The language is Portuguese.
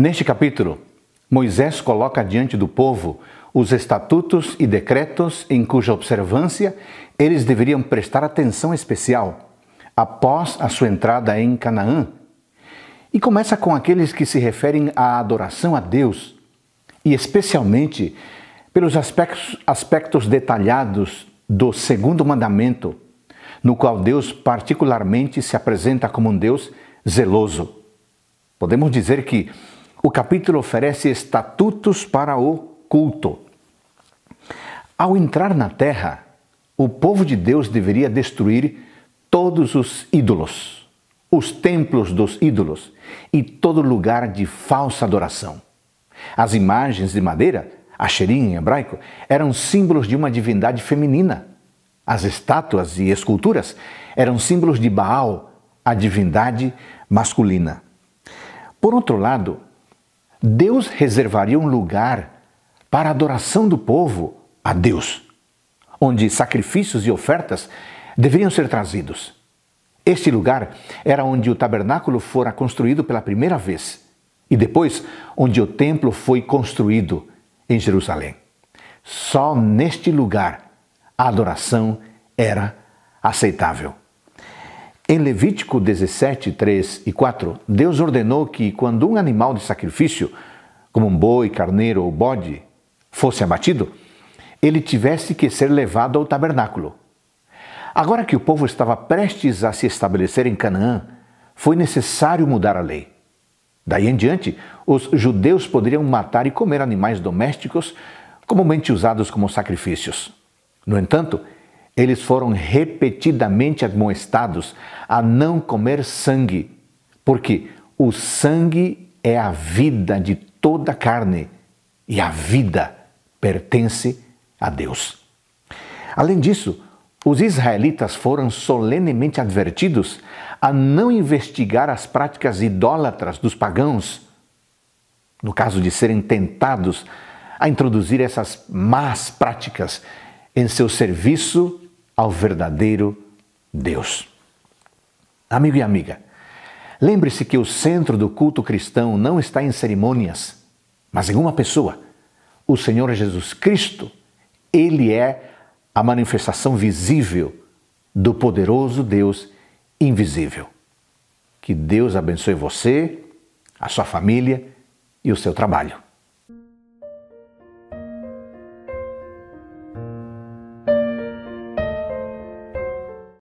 Neste capítulo, Moisés coloca diante do povo os estatutos e decretos em cuja observância eles deveriam prestar atenção especial após a sua entrada em Canaã. E começa com aqueles que se referem à adoração a Deus, e especialmente pelos aspectos, aspectos detalhados do segundo mandamento, no qual Deus particularmente se apresenta como um Deus zeloso. Podemos dizer que o capítulo oferece estatutos para o culto. Ao entrar na terra, o povo de Deus deveria destruir todos os ídolos, os templos dos ídolos e todo lugar de falsa adoração. As imagens de madeira, xerim em hebraico, eram símbolos de uma divindade feminina. As estátuas e esculturas eram símbolos de Baal, a divindade masculina. Por outro lado, Deus reservaria um lugar para a adoração do povo a Deus, onde sacrifícios e ofertas deveriam ser trazidos. Este lugar era onde o tabernáculo fora construído pela primeira vez e depois onde o templo foi construído em Jerusalém. Só neste lugar a adoração era aceitável. Em Levítico 17, 3 e 4, Deus ordenou que quando um animal de sacrifício, como um boi, carneiro ou bode, fosse abatido, ele tivesse que ser levado ao tabernáculo. Agora que o povo estava prestes a se estabelecer em Canaã, foi necessário mudar a lei. Daí em diante, os judeus poderiam matar e comer animais domésticos, comumente usados como sacrifícios. No entanto, eles foram repetidamente admoestados a não comer sangue, porque o sangue é a vida de toda carne e a vida pertence a Deus. Além disso, os israelitas foram solenemente advertidos a não investigar as práticas idólatras dos pagãos, no caso de serem tentados a introduzir essas más práticas em seu serviço ao verdadeiro Deus. Amigo e amiga, lembre-se que o centro do culto cristão não está em cerimônias, mas em uma pessoa, o Senhor Jesus Cristo. Ele é a manifestação visível do poderoso Deus invisível. Que Deus abençoe você, a sua família e o seu trabalho.